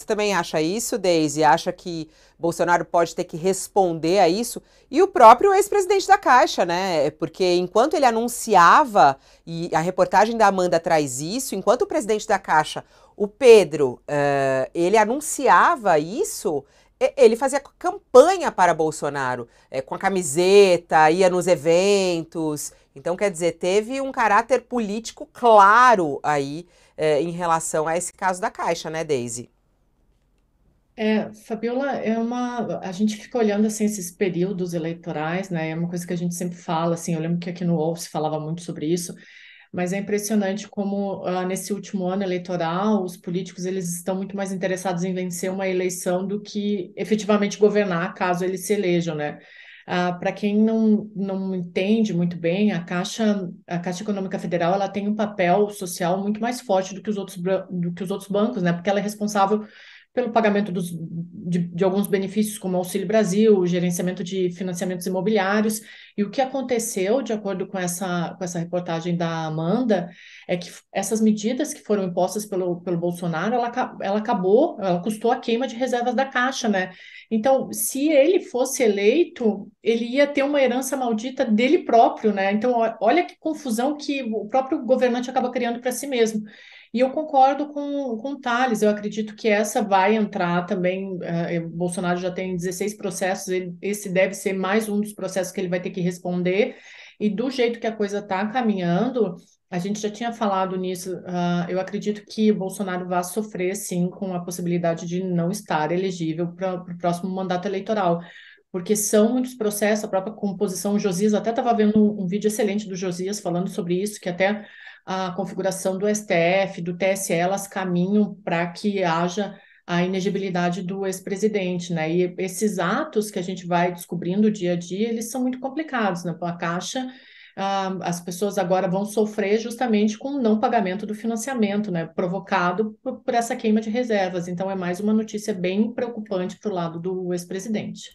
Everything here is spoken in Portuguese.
Você também acha isso, Deise? Acha que Bolsonaro pode ter que responder a isso? E o próprio ex-presidente da Caixa, né? É porque enquanto ele anunciava, e a reportagem da Amanda traz isso, enquanto o presidente da Caixa, o Pedro, uh, ele anunciava isso, ele fazia campanha para Bolsonaro, é, com a camiseta, ia nos eventos. Então, quer dizer, teve um caráter político claro aí é, em relação a esse caso da Caixa, né, Daisy? É, Fabiola, é uma, a gente fica olhando assim esses períodos eleitorais, né? É uma coisa que a gente sempre fala, assim, eu lembro que aqui no UOL se falava muito sobre isso, mas é impressionante como ah, nesse último ano eleitoral os políticos eles estão muito mais interessados em vencer uma eleição do que efetivamente governar, caso eles se elejam, né? Ah, Para quem não, não entende muito bem, a Caixa, a Caixa Econômica Federal ela tem um papel social muito mais forte do que os outros, do que os outros bancos, né? Porque ela é responsável pelo pagamento dos, de, de, alguns benefícios, como Auxílio Brasil, gerenciamento de financiamentos imobiliários. E o que aconteceu, de acordo com essa, com essa reportagem da Amanda, é que essas medidas que foram impostas pelo, pelo Bolsonaro, ela, ela acabou, ela custou a queima de reservas da Caixa, né? Então, se ele fosse eleito, ele ia ter uma herança maldita dele próprio, né? Então, olha que confusão que o próprio governante acaba criando para si mesmo. E eu concordo com, com o Thales, eu acredito que essa vai entrar também. Eh, eh Bolsonaro já tem 16 processos, ele, esse deve ser mais um dos processos que ele vai ter que responder. E do jeito que a coisa está caminhando, a gente já tinha falado nisso, uh, eu acredito que Bolsonaro vai sofrer, sim, com a possibilidade de não estar elegível para o próximo mandato eleitoral porque são muitos processos, a própria composição, o Josias, até estava vendo um, vídeo excelente do Josias falando sobre isso, que até a configuração do STF, do TSE, elas caminham para que haja a inegibilidade do ex-presidente, né? E esses atos que a gente vai descobrindo dia a dia, eles são muito complicados, né? A Caixa ah, as pessoas agora vão sofrer justamente com o não pagamento do financiamento, né, provocado por, por essa queima de reservas. Então, é mais uma notícia bem preocupante para o lado do ex-presidente.